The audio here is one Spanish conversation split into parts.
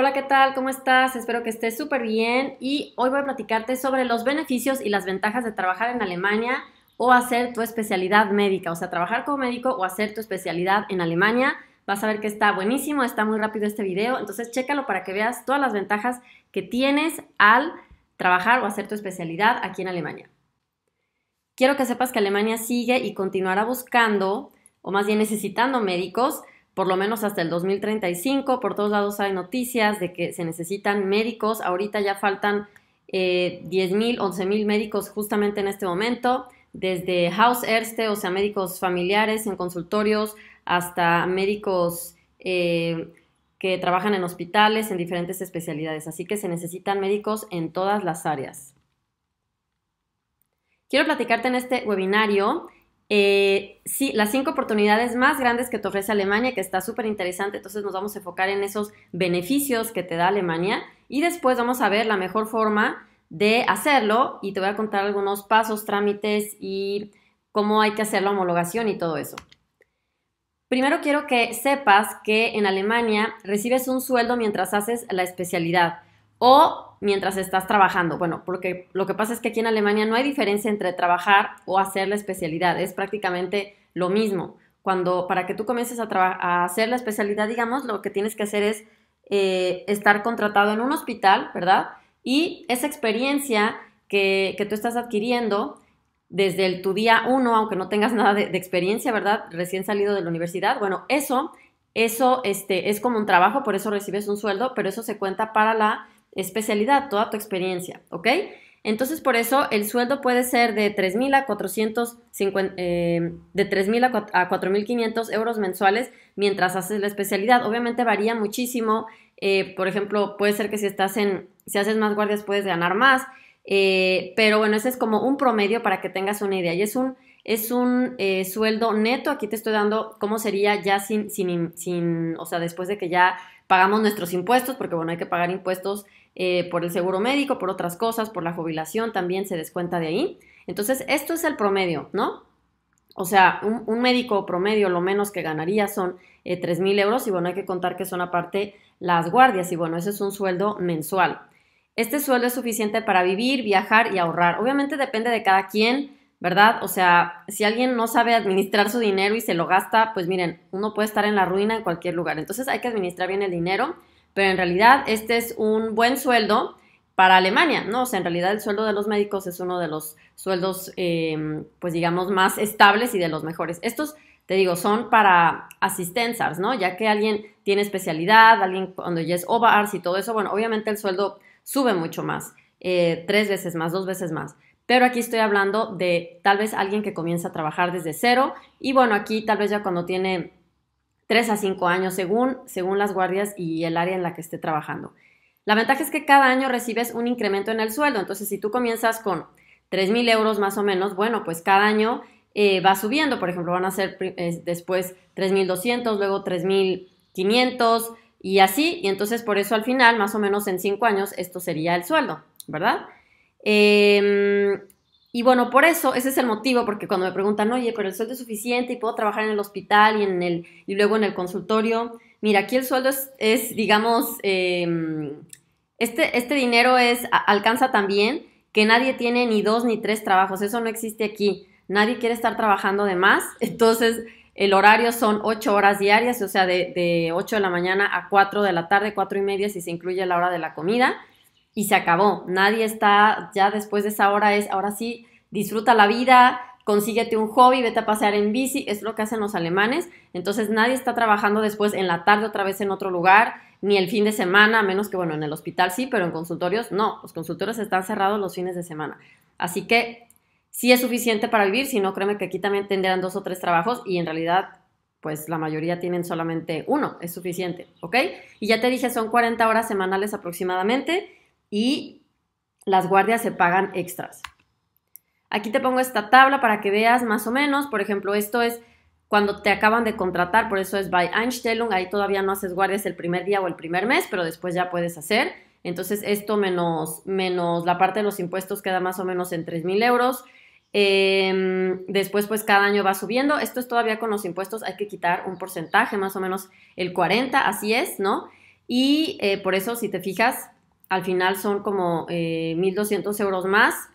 Hola, ¿qué tal? ¿Cómo estás? Espero que estés súper bien y hoy voy a platicarte sobre los beneficios y las ventajas de trabajar en Alemania o hacer tu especialidad médica, o sea, trabajar como médico o hacer tu especialidad en Alemania. Vas a ver que está buenísimo, está muy rápido este video, entonces chécalo para que veas todas las ventajas que tienes al trabajar o hacer tu especialidad aquí en Alemania. Quiero que sepas que Alemania sigue y continuará buscando, o más bien necesitando médicos, por lo menos hasta el 2035. Por todos lados hay noticias de que se necesitan médicos. Ahorita ya faltan 10.000, eh, 11.000 médicos justamente en este momento, desde house erste, o sea, médicos familiares en consultorios, hasta médicos eh, que trabajan en hospitales, en diferentes especialidades. Así que se necesitan médicos en todas las áreas. Quiero platicarte en este webinario eh, sí, las cinco oportunidades más grandes que te ofrece Alemania, que está súper interesante, entonces nos vamos a enfocar en esos beneficios que te da Alemania y después vamos a ver la mejor forma de hacerlo y te voy a contar algunos pasos, trámites y cómo hay que hacer la homologación y todo eso. Primero quiero que sepas que en Alemania recibes un sueldo mientras haces la especialidad o mientras estás trabajando. Bueno, porque lo que pasa es que aquí en Alemania no hay diferencia entre trabajar o hacer la especialidad, es prácticamente lo mismo. Cuando para que tú comiences a, hacer la especialidad, digamos, lo que tienes que hacer es eh, estar contratado en un hospital, ¿verdad? Y esa experiencia que, que tú estás adquiriendo desde el, tu día uno, aunque no tengas nada de, experiencia, ¿verdad? Recién salido de la universidad, bueno, eso eso este, es como un trabajo, por eso recibes un sueldo, pero eso se cuenta para la especialidad, toda tu experiencia, ¿ok? Entonces, por eso el sueldo puede ser de 3.000 a eh, de 3.000 a 4.500 euros mensuales mientras haces la especialidad. Obviamente varía muchísimo. Eh, por ejemplo, puede ser que si estás en, si haces más guardias puedes ganar más. Eh, pero bueno, ese es como un promedio para que tengas una idea. Y es un, es un sueldo neto. Aquí te estoy dando cómo sería ya sin, sin, sin, o sea, después de que ya pagamos nuestros impuestos, porque bueno, hay que pagar impuestos eh, por el seguro médico, por otras cosas, por la jubilación también se descuenta de ahí. Entonces, esto es el promedio, ¿no? O sea, un, médico promedio lo menos que ganaría son 3.000 eh, euros y bueno, hay que contar que son aparte las guardias y bueno, ese es un sueldo mensual. Este sueldo es suficiente para vivir, viajar y ahorrar. Obviamente depende de cada quien, ¿verdad? O sea, si alguien no sabe administrar su dinero y se lo gasta, pues miren, uno puede estar en la ruina en cualquier lugar. Entonces hay que administrar bien el dinero pero en realidad este es un buen sueldo para Alemania, ¿no? O sea, en realidad el sueldo de los médicos es uno de los sueldos, em, pues digamos, más estables y de los mejores. Estos, te digo, son para asistenzas, ¿no? Ya que alguien tiene especialidad, alguien cuando ya es OBARS y todo eso, bueno, obviamente el sueldo sube mucho más, eh, tres veces más, dos veces más. Pero aquí estoy hablando de tal vez alguien que comienza a trabajar desde cero y bueno, aquí tal vez ya cuando tiene 3 a 5 años según, según las guardias y el área en la que esté trabajando. La ventaja es que cada año recibes un incremento en el sueldo, entonces si tú comienzas con 3.000 euros más o menos, bueno, pues cada año eh, va subiendo, por ejemplo, van a ser 3 después 3.200, luego 3.500 y así, y entonces por eso al final, más o menos en 5 años, esto sería el sueldo, ¿verdad? Em, y bueno, por eso, ese es el motivo, porque cuando me preguntan, oye, pero el sueldo es suficiente y puedo trabajar en el hospital y, en el, y luego en el consultorio. Mira, aquí el sueldo es, digamos, em, este, este dinero es, alcanza también que nadie tiene ni dos ni tres trabajos, eso no existe aquí. Nadie quiere estar trabajando de más, entonces el horario son ocho horas diarias, o sea, de, ocho de la mañana a cuatro de la tarde, cuatro y media si se incluye la hora de la comida y se acabó. Nadie está, ya después de esa hora es, ahora sí, disfruta la vida, consíguete un hobby, vete a pasear en bici, es lo que hacen los alemanes. Entonces nadie está trabajando después en la tarde otra vez en otro lugar, ni el fin de semana, a menos que, bueno, en el hospital sí, pero en consultorios no. Los consultorios están cerrados los fines de semana. Así que sí es suficiente para vivir, si no, créeme que aquí también tendrán dos o tres trabajos y en realidad pues la mayoría tienen solamente uno, es suficiente, ¿ok? Y ya te dije, son 40 horas semanales aproximadamente y las guardias se pagan extras. Aquí te pongo esta tabla para que veas más o menos, por ejemplo, esto es cuando te acaban de contratar, por eso es by Einstellung, ahí todavía no haces guardias el primer día o el primer mes, pero después ya puedes hacer. Entonces esto menos, menos la parte de los impuestos queda más o menos en 3.000 euros. Em, después pues cada año va subiendo. Esto es todavía con los impuestos, hay que quitar un porcentaje, más o menos el 40, así es, ¿no? Y eh, por eso si te fijas, al final son como 1.200 eh, euros más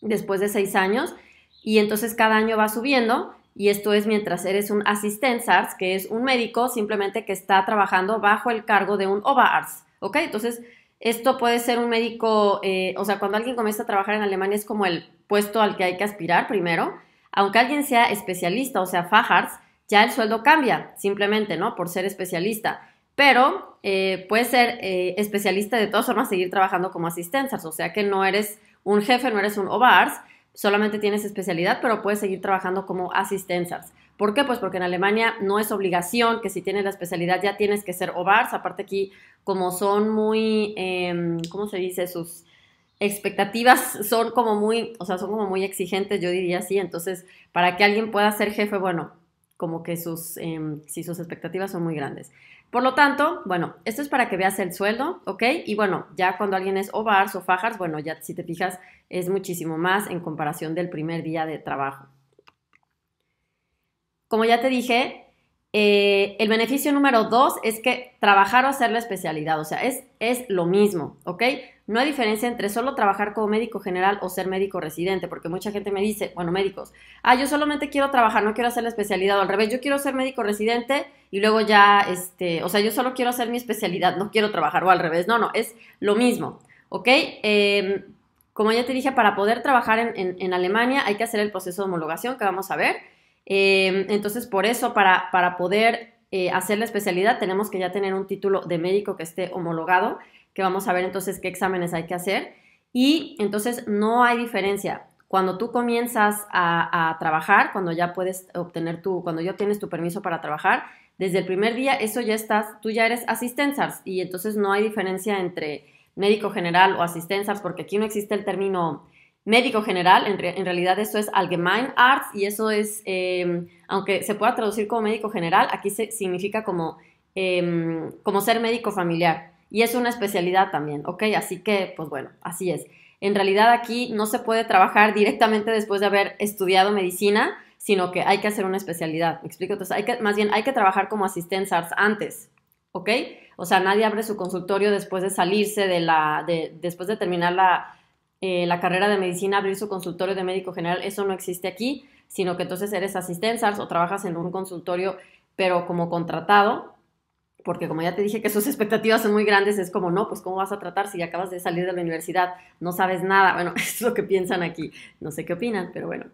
después de seis años y entonces cada año va subiendo y esto es mientras eres un asistente que es un médico simplemente que está trabajando bajo el cargo de un ovaars, ¿ok? Entonces, esto puede ser un médico, eh, o sea, cuando alguien comienza a trabajar en Alemania es como el puesto al que hay que aspirar primero, aunque alguien sea especialista, o sea, Fajars, ya el sueldo cambia, simplemente, ¿no? Por ser especialista pero eh, puedes ser eh, especialista de todas formas, seguir trabajando como asistentes, o sea que no eres un jefe, no eres un OVARS, solamente tienes especialidad, pero puedes seguir trabajando como asistentes. ¿Por qué? Pues porque en Alemania no es obligación que si tienes la especialidad ya tienes que ser OVARS, aparte aquí como son muy, em, ¿cómo se dice? Sus expectativas son como muy, o sea, son como muy exigentes, yo diría así, entonces para que alguien pueda ser jefe, bueno, como que sus, eh, sus expectativas son muy grandes. Por lo tanto, bueno, esto es para que veas el sueldo, ¿ok? Y bueno, ya cuando alguien es OVARS o FAJARS, bueno, ya si te fijas es muchísimo más en comparación del primer día de trabajo. Como ya te dije, eh, el beneficio número dos es que trabajar o hacer la especialidad, o sea, es, es lo mismo, ¿ok? No hay diferencia entre solo trabajar como médico general o ser médico residente, porque mucha gente me dice, bueno, médicos, ah, yo solamente quiero trabajar, no quiero hacer la especialidad, o al revés, yo quiero ser médico residente y luego ya, este, o sea, yo solo quiero hacer mi especialidad, no quiero trabajar, o al revés, no, no, es lo mismo, ¿ok? Em, como ya te dije, para poder trabajar en, Alemania hay que hacer el proceso de homologación que vamos a ver. Em, entonces, por eso, para, poder eh, hacer la especialidad, tenemos que ya tener un título de médico que esté homologado que vamos a ver entonces qué exámenes hay que hacer. Y entonces no hay diferencia. Cuando tú comienzas a, trabajar, cuando ya puedes obtener tu, cuando ya tienes tu permiso para trabajar, desde el primer día eso ya estás, tú ya eres asistentes y entonces no hay diferencia entre médico general o asistentes porque aquí no existe el término médico general, en, realidad eso es Allgemein arts y eso es, em, aunque se pueda traducir como médico general, aquí se, significa como, em, como ser médico familiar y es una especialidad también, ¿ok? Así que, pues bueno, así es. En realidad aquí no se puede trabajar directamente después de haber estudiado medicina, sino que hay que hacer una especialidad. ¿Me explico? Entonces, que, más bien hay que trabajar como SARS antes, ¿ok? O sea, nadie abre su consultorio después de salirse de la, después de terminar eh, la, carrera de medicina, abrir su consultorio de médico general, eso no existe aquí, sino que entonces eres SARS o trabajas en un consultorio, pero como contratado, porque como ya te dije que sus expectativas son muy grandes, es como, no, pues ¿cómo vas a tratar si acabas de salir de la universidad? No sabes nada. Bueno, es lo que piensan aquí. No sé qué opinan, pero bueno.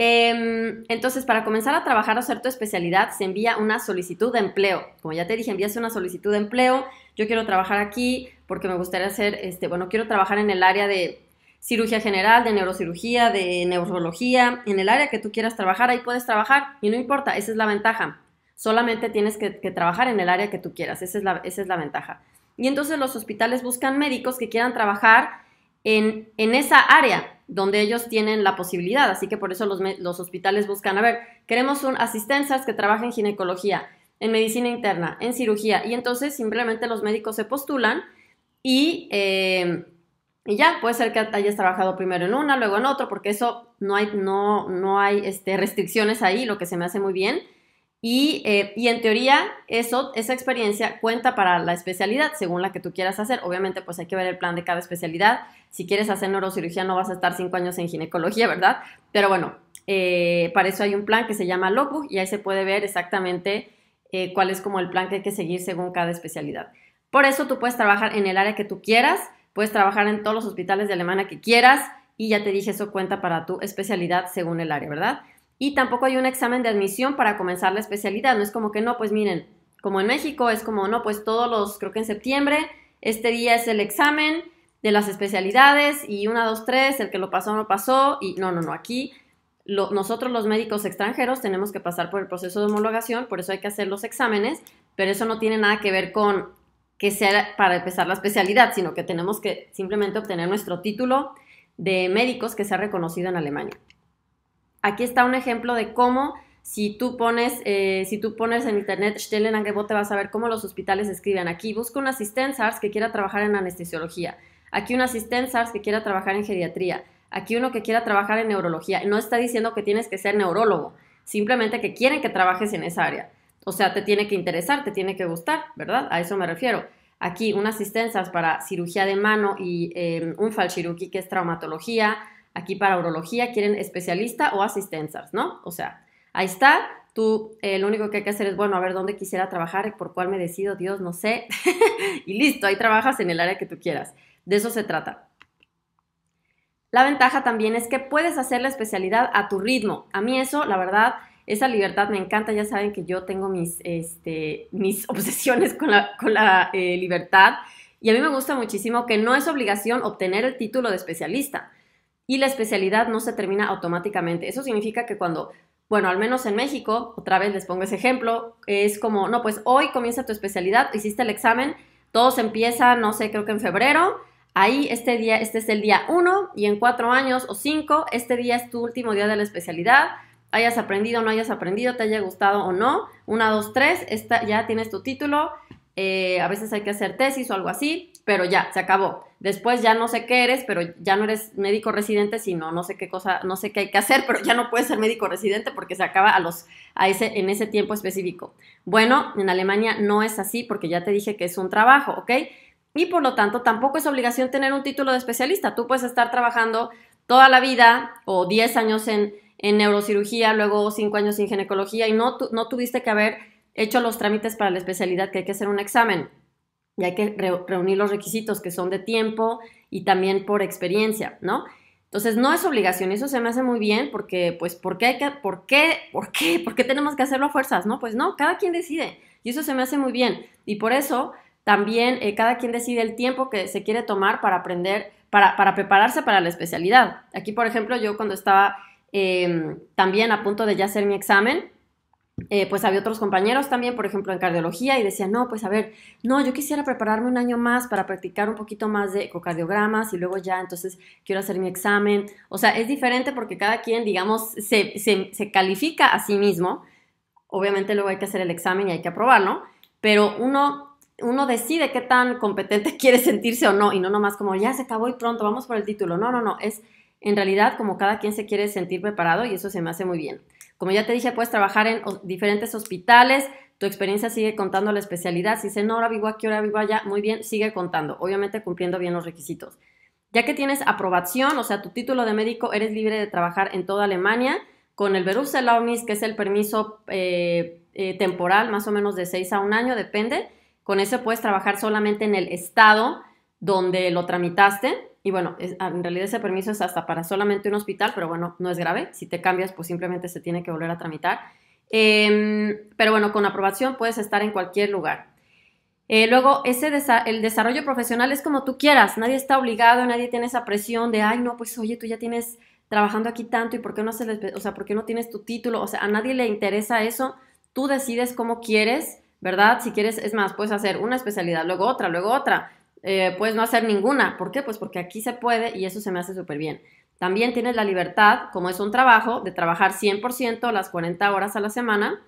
Em, entonces, para comenzar a trabajar o hacer tu especialidad, se envía una solicitud de empleo. Como ya te dije, envías una solicitud de empleo. Yo quiero trabajar aquí porque me gustaría hacer, este, bueno, quiero trabajar en el área de cirugía general, de neurocirugía, de neurología, en el área que tú quieras trabajar, ahí puedes trabajar y no importa, esa es la ventaja Solamente tienes que, trabajar en el área que tú quieras, esa es, la, esa es la ventaja. Y entonces los hospitales buscan médicos que quieran trabajar en, esa área donde ellos tienen la posibilidad. Así que por eso los, hospitales buscan, a ver, queremos un asistencias que trabaje en ginecología, en medicina interna, en cirugía. Y entonces simplemente los médicos se postulan y, eh, ya, puede ser que hayas trabajado primero en una, luego en otro, porque eso no hay, no, no hay este, restricciones ahí, lo que se me hace muy bien. Eh, y, en teoría, eso, esa experiencia cuenta para la especialidad, según la que tú quieras hacer. Obviamente, pues hay que ver el plan de cada especialidad. Si quieres hacer neurocirugía, no vas a estar cinco años en ginecología, ¿verdad? Pero bueno, eh, para eso hay un plan que se llama Logbook y ahí se puede ver exactamente eh, cuál es como el plan que hay que seguir según cada especialidad. Por eso tú puedes trabajar en el área que tú quieras, puedes trabajar en todos los hospitales de Alemania que quieras y ya te dije, eso cuenta para tu especialidad según el área, ¿verdad? Y tampoco hay un examen de admisión para comenzar la especialidad. No es como que no, pues miren, como en México es como no, pues todos los, creo que en septiembre, este día es el examen de las especialidades y una, dos, tres, el que lo pasó no pasó. Y no, no, no, aquí nosotros los médicos extranjeros tenemos que pasar por el proceso de homologación, por eso hay que hacer los exámenes, pero eso no tiene nada que ver con que sea para empezar la especialidad, sino que tenemos que simplemente obtener nuestro título de médicos que sea reconocido en Alemania aquí está un ejemplo de cómo si tú pones, eh, si tú en internet Stellenangebote vas a ver cómo los hospitales escriben. Aquí busca un asistente SARS que quiera trabajar en anestesiología. Aquí un asistente SARS que quiera trabajar en geriatría. Aquí uno que quiera trabajar en neurología. No está diciendo que tienes que ser neurólogo, simplemente que quieren que trabajes en esa área. O sea, te tiene que interesar, te tiene que gustar, ¿verdad? A eso me refiero. Aquí un asistente SARS para cirugía de mano y em, un falchiruki que es traumatología Aquí para urología quieren especialista o asistentes, ¿no? O sea, ahí está. Tú eh, lo único que hay que hacer es, bueno, a ver dónde quisiera trabajar, por cuál me decido, Dios, no sé. y listo, ahí trabajas en el área que tú quieras. De eso se trata. La ventaja también es que puedes hacer la especialidad a tu ritmo. A mí eso, la verdad, esa libertad me encanta. Ya saben que yo tengo mis, este, mis obsesiones con la, eh, libertad. Y a mí me gusta muchísimo que no es obligación obtener el título de especialista y la especialidad no se termina automáticamente. Eso significa que cuando, bueno, al menos en México, otra vez les pongo ese ejemplo, es como, no, pues hoy comienza tu especialidad, hiciste el examen, todo se empieza, no sé, creo que en febrero. Ahí este día, este es el día uno y en cuatro años o cinco este día es tu último día de la especialidad hayas aprendido o no hayas aprendido, te haya gustado o no. Una, dos, tres, ya tienes tu título eh, a veces hay que hacer tesis o algo así, pero ya, se acabó. Después ya no sé qué eres, pero ya no eres médico residente, sino no sé qué cosa, no sé qué hay que hacer, pero ya no puedes ser médico residente porque se acaba a los, ese, en ese tiempo específico. Bueno, en Alemania no es así porque ya te dije que es un trabajo, ¿ok? Y por lo tanto, tampoco es obligación tener un título de especialista. Tú puedes estar trabajando toda la vida o 10 años en, neurocirugía, luego 5 años en ginecología y no, no tuviste que haber hecho los trámites para la especialidad, que hay que hacer un examen y hay que reunir los requisitos que son de tiempo y también por experiencia, ¿no? Entonces no es obligación eso se me hace muy bien porque, pues, ¿por qué hay que, por qué, por qué, por tenemos que hacerlo a fuerzas? No, pues no, cada quien decide y eso se me hace muy bien y por eso también eh, cada quien decide el tiempo que se quiere tomar para aprender, para, prepararse para la especialidad. Aquí, por ejemplo, yo cuando estaba em, también a punto de ya hacer mi examen, eh, pues había otros compañeros también, por ejemplo, en cardiología, y decían, no, pues a ver, no, yo quisiera prepararme un año más para practicar un poquito más de ecocardiogramas y luego ya, entonces quiero hacer mi examen. O sea, es diferente porque cada quien, digamos, se, califica a sí mismo. Obviamente luego hay que hacer el examen y hay que aprobarlo, pero uno, uno decide qué tan competente quiere sentirse o no, y no nomás como, ya se acabó y pronto, vamos por el título. No, no, no, es en realidad como cada quien se quiere sentir preparado y eso se me hace muy bien. Como ya te dije, puedes trabajar en diferentes hospitales, tu experiencia sigue contando la especialidad. Si dice, no, ahora vivo aquí, ahora vivo allá, muy bien, sigue contando, obviamente cumpliendo bien los requisitos. Ya que tienes aprobación, o sea, tu título de médico, eres libre de trabajar en toda Alemania con el Berufserlaubnis, que es el permiso eh, eh, temporal, más o menos de seis a un año, depende. Con ese puedes trabajar solamente en el estado donde lo tramitaste y bueno, ah, en realidad ese permiso es hasta para solamente un hospital, pero bueno, no es grave. Si te cambias, pues simplemente se tiene que volver a tramitar. Em, pero bueno, con aprobación puedes estar en cualquier lugar. Eh, luego, ese el desarrollo profesional es como tú quieras, nadie está obligado, nadie tiene esa presión de, ay, no, pues oye, tú ya tienes trabajando aquí tanto y por qué no, se o sea, ¿por qué no tienes tu título, o sea, a nadie le interesa eso, tú decides cómo quieres, ¿verdad? Si quieres, es más, puedes hacer una especialidad, luego otra, luego otra, eh, pues no hacer ninguna. ¿Por qué? Pues porque aquí se puede y eso se me hace súper bien. También tienes la libertad, como es un trabajo, de trabajar 100% las 40 horas a la semana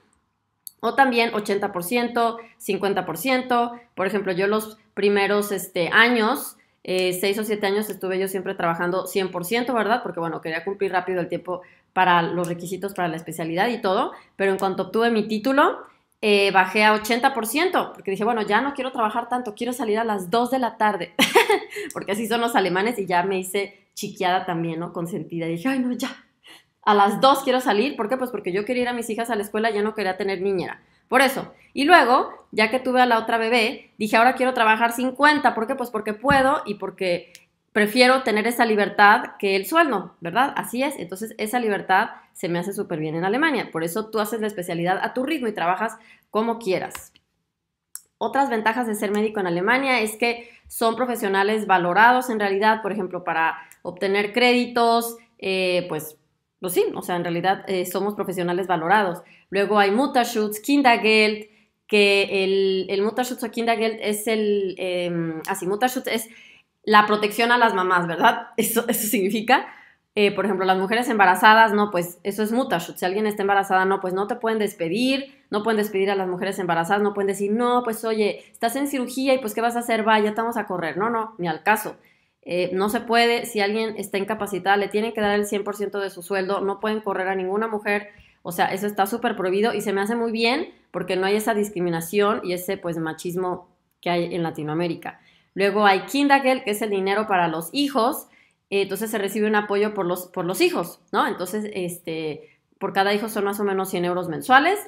o también 80%, 50%. Por ejemplo, yo los primeros este, años, 6 eh, o 7 años, estuve yo siempre trabajando 100%, ¿verdad? Porque bueno, quería cumplir rápido el tiempo para los requisitos para la especialidad y todo, pero en cuanto obtuve mi título, eh, bajé a 80%, porque dije, bueno, ya no quiero trabajar tanto, quiero salir a las 2 de la tarde, porque así son los alemanes y ya me hice chiqueada también, ¿no? Consentida. Y dije, ay, no, ya, a las 2 quiero salir, ¿por qué? Pues porque yo quería ir a mis hijas a la escuela, ya no quería tener niñera. Por eso. Y luego, ya que tuve a la otra bebé, dije, ahora quiero trabajar 50. ¿Por qué? Pues porque puedo y porque prefiero tener esa libertad que el sueldo, ¿verdad? Así es. Entonces, esa libertad se me hace súper bien en Alemania. Por eso tú haces la especialidad a tu ritmo y trabajas como quieras. Otras ventajas de ser médico en Alemania es que son profesionales valorados en realidad, por ejemplo, para obtener créditos, eh, pues, lo pues sí, o sea, en realidad eh, somos profesionales valorados. Luego hay Mutterschutz, Kindergeld, que el, el Mutterschutz o Kindergeld es el, em, así, ah, Mutterschutz es la protección a las mamás, ¿verdad? Eso, eso significa, eh, por ejemplo, las mujeres embarazadas, no, pues eso es mutashut. Si alguien está embarazada, no, pues no te pueden despedir, no pueden despedir a las mujeres embarazadas, no pueden decir, no, pues oye, estás en cirugía y pues ¿qué vas a hacer? te estamos a correr. No, no, ni al caso. Eh, no se puede, si alguien está incapacitada, le tienen que dar el 100% de su sueldo, no pueden correr a ninguna mujer. O sea, eso está súper prohibido y se me hace muy bien porque no hay esa discriminación y ese pues machismo que hay en Latinoamérica. Luego hay Kindergeld, que es el dinero para los hijos, entonces se recibe un apoyo por los, por los hijos, ¿no? Entonces, este, por cada hijo son más o menos 100 euros mensuales,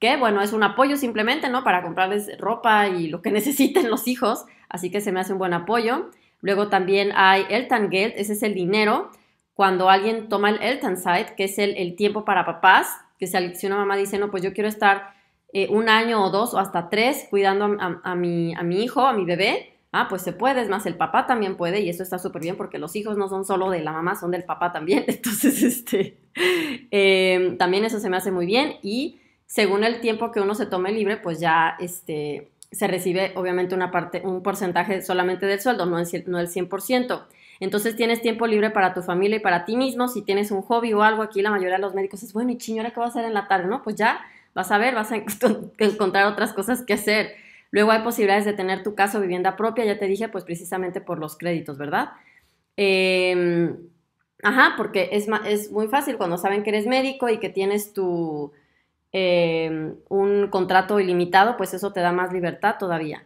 que bueno, es un apoyo simplemente, ¿no? Para comprarles ropa y lo que necesiten los hijos, así que se me hace un buen apoyo. Luego también hay Elterngeld, ese es el dinero cuando alguien toma el Elternzeit, que es el, tiempo para papás, que si una mamá dice, no, pues yo quiero estar eh, un año o dos o hasta tres cuidando a, mi, a mi hijo, a mi bebé, Ah, pues se puede, es más, el papá también puede y eso está súper bien porque los hijos no son solo de la mamá, son del papá también. Entonces, este, em, también eso se me hace muy bien y según el tiempo que uno se tome libre, pues ya, este, se recibe obviamente una parte, un porcentaje solamente del sueldo, no el, 100%. Entonces tienes tiempo libre para tu familia y para ti mismo. Si tienes un hobby o algo, aquí la mayoría de los médicos es, bueno, ¿y chiño, ahora qué vas a hacer en la tarde? No, pues ya vas a ver, vas a encontrar otras cosas que hacer. Luego hay posibilidades de tener tu casa o vivienda propia, ya te dije, pues precisamente por los créditos, ¿verdad? Em, ajá, porque es, es muy fácil cuando saben que eres médico y que tienes tu, em, un contrato ilimitado, pues eso te da más libertad todavía.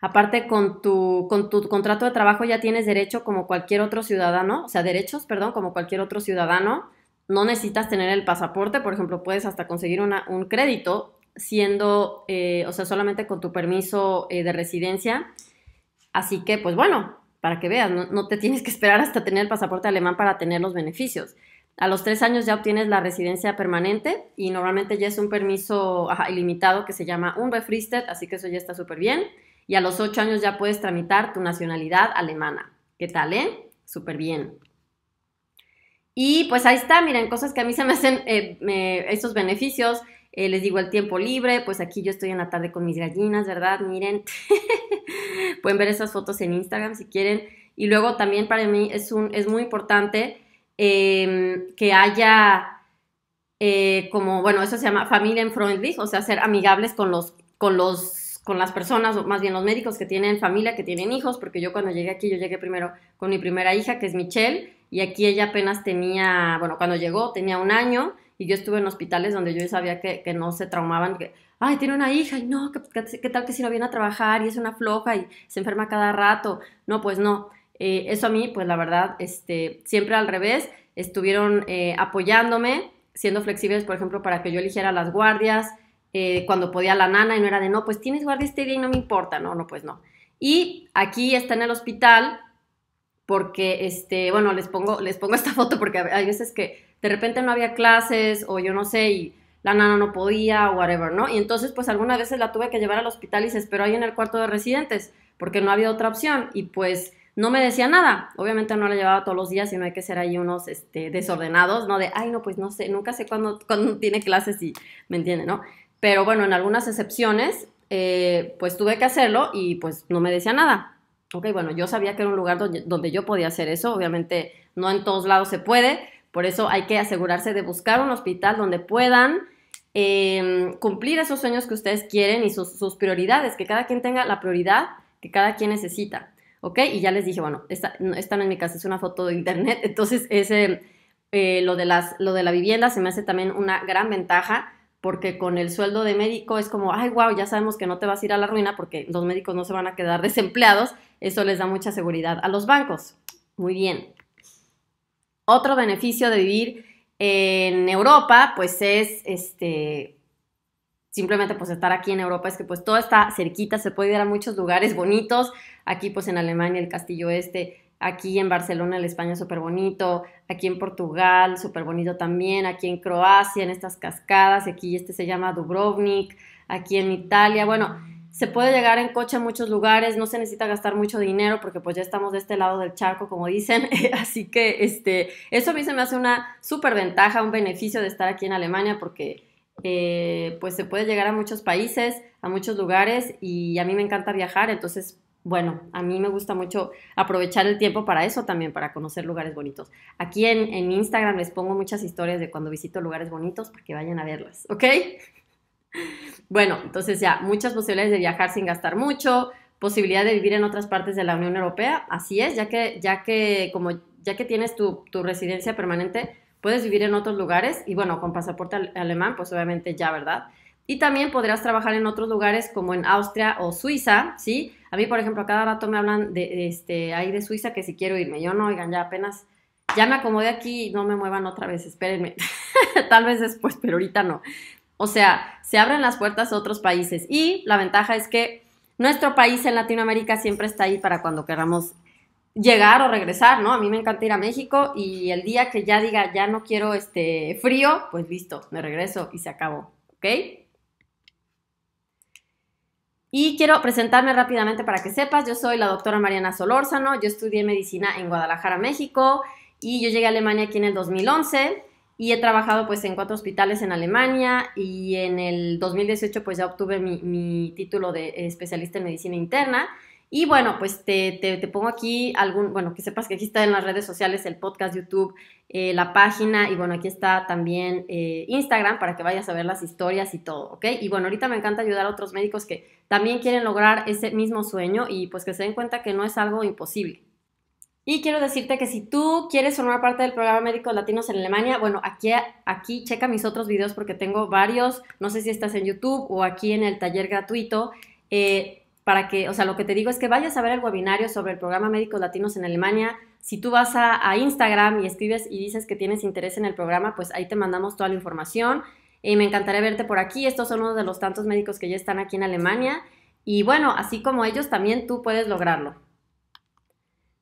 Aparte, con tu, con tu contrato de trabajo ya tienes derecho como cualquier otro ciudadano, o sea, derechos, perdón, como cualquier otro ciudadano. No necesitas tener el pasaporte, por ejemplo, puedes hasta conseguir un crédito siendo, eh, o sea, solamente con tu permiso eh, de residencia. Así que, pues bueno, para que veas, no, te tienes que esperar hasta tener el pasaporte alemán para tener los beneficios. A los tres años ya obtienes la residencia permanente y normalmente ya es un permiso ilimitado que se llama un así que eso ya está súper bien. Y a los ocho años ya puedes tramitar tu nacionalidad alemana. ¿Qué tal, eh? Súper bien. Y pues ahí está, miren, cosas que a mí se me hacen eh, esos estos beneficios. Eh, les digo el tiempo libre, pues aquí yo estoy en la tarde con mis gallinas, ¿verdad? Miren, pueden ver esas fotos en Instagram si quieren. Y luego también para mí es, un, es muy importante em, que haya eh, como, bueno, eso se llama familia en friendly, o sea, ser amigables con los, con los, con las personas, o más bien los médicos que tienen familia, que tienen hijos, porque yo cuando llegué aquí, yo llegué primero con mi primera hija, que es Michelle, y aquí ella apenas tenía, bueno, cuando llegó tenía un año, y yo estuve en hospitales donde yo sabía que, que no se traumaban, que, ay, tiene una hija, y no, ¿qué, tal que si no viene a trabajar y es una floja y se enferma cada rato? No, pues no. Eh, eso a mí, pues la verdad, este, siempre al revés, estuvieron eh, apoyándome, siendo flexibles, por ejemplo, para que yo eligiera las guardias, eh, cuando podía la nana y no era de, no, pues tienes guardia este día y no me importa, no, no, pues no. Y aquí está en el hospital porque, este, bueno, les pongo, les pongo esta foto porque hay veces que de repente no había clases o yo no sé, y la nana no podía, o whatever, ¿no? Y entonces, pues algunas veces la tuve que llevar al hospital y se esperó ahí en el cuarto de residentes, porque no había otra opción. Y pues no me decía nada. Obviamente no la llevaba todos los días y no hay que ser ahí unos este, desordenados, ¿no? De, ay, no, pues no sé, nunca sé cuándo, tiene clases y me entiende, ¿no? Pero bueno, en algunas excepciones, eh, pues tuve que hacerlo y pues no me decía nada. Ok, bueno, yo sabía que era un lugar donde yo podía hacer eso, obviamente no en todos lados se puede, por eso hay que asegurarse de buscar un hospital donde puedan em, cumplir esos sueños que ustedes quieren y sus, prioridades, que cada quien tenga la prioridad que cada quien necesita. ¿Ok? Y ya les dije, bueno, esta, no es mi casa, es una foto de internet. Entonces, ese, eh, lo, de las, lo de la vivienda se me hace también una gran ventaja porque con el sueldo de médico es como, ay, wow, ya sabemos que no te vas a ir a la ruina porque los médicos no se van a quedar desempleados. Eso les da mucha seguridad a los bancos. Muy bien. Otro beneficio de vivir en Europa, pues es este, simplemente pues estar aquí en Europa es que pues todo está cerquita, se puede ir a muchos lugares bonitos, aquí pues en Alemania el Castillo Este, aquí en Barcelona el España súper bonito, aquí en Portugal súper bonito también, aquí en Croacia en estas cascadas, aquí este se llama Dubrovnik, aquí en Italia, bueno, se puede llegar en coche a muchos lugares, no se necesita gastar mucho dinero porque pues ya estamos de este lado del charco, como dicen, así que este, eso a mí se me hace una súper ventaja, un beneficio de estar aquí en Alemania porque eh, pues se puede llegar a muchos países, a muchos lugares y a mí me encanta viajar, entonces bueno, a mí me gusta mucho aprovechar el tiempo para eso también, para conocer lugares bonitos. Aquí en, en Instagram les pongo muchas historias de cuando visito lugares bonitos para que vayan a verlas, ¿ok? Bueno, entonces ya, muchas posibilidades de viajar sin gastar mucho, posibilidad de vivir en otras partes de la Unión Europea, así es, ya que, ya que, como, ya que tienes tu, residencia permanente, puedes vivir en otros lugares y bueno, con pasaporte alemán, pues obviamente ya, ¿verdad? Y también podrás trabajar en otros lugares como en Austria o Suiza, ¿sí? A mí, por ejemplo, a cada rato me hablan de, este, ahí de Suiza que si quiero irme. Yo no, oigan, ya apenas, ya me acomodé aquí, no me muevan otra vez, espérenme. Tal vez después, pero ahorita no. O sea, se abren las puertas a otros países y la ventaja es que nuestro país en Latinoamérica siempre está ahí para cuando queramos llegar o regresar, ¿no? A mí me encanta ir a México y el día que ya diga, ya no quiero este frío, pues listo, me regreso y se acabó, ¿ok? Y quiero presentarme rápidamente para que sepas, yo soy la doctora Mariana Solórzano, yo estudié medicina en Guadalajara, México, y yo llegué a Alemania aquí en el 2011 y he trabajado pues en cuatro hospitales en Alemania y en el 2018 pues ya obtuve mi, título de eh, especialista en medicina interna. Y bueno, pues te, pongo aquí algún, bueno, que sepas que aquí está en las redes sociales el podcast, YouTube, eh, la página y bueno, aquí está también eh, Instagram para que vayas a ver las historias y todo, ¿ok? Y bueno, ahorita me encanta ayudar a otros médicos que también quieren lograr ese mismo sueño y pues que se den cuenta que no es algo imposible. Y quiero decirte que si tú quieres formar parte del programa Médicos Latinos en Alemania, bueno, aquí, aquí checa mis otros videos porque tengo varios, no sé si estás en YouTube o aquí en el taller gratuito, eh, para que, o sea, lo que te digo es que vayas a ver el webinario sobre el programa Médicos Latinos en Alemania. Si tú vas a, Instagram y escribes y dices que tienes interés en el programa, pues ahí te mandamos toda la información. Y eh, me encantaría verte por aquí. Estos son uno de los tantos médicos que ya están aquí en Alemania. Y bueno, así como ellos, también tú puedes lograrlo.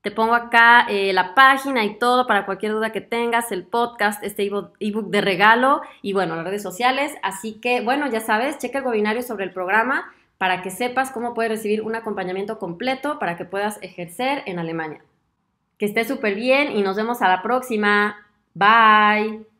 Te pongo acá eh, la página y todo para cualquier duda que tengas, el podcast, este ebook de regalo y bueno, las redes sociales. Así que bueno, ya sabes, checa el webinario sobre el programa para que sepas cómo puedes recibir un acompañamiento completo para que puedas ejercer en Alemania. Que estés súper bien y nos vemos a la próxima. Bye.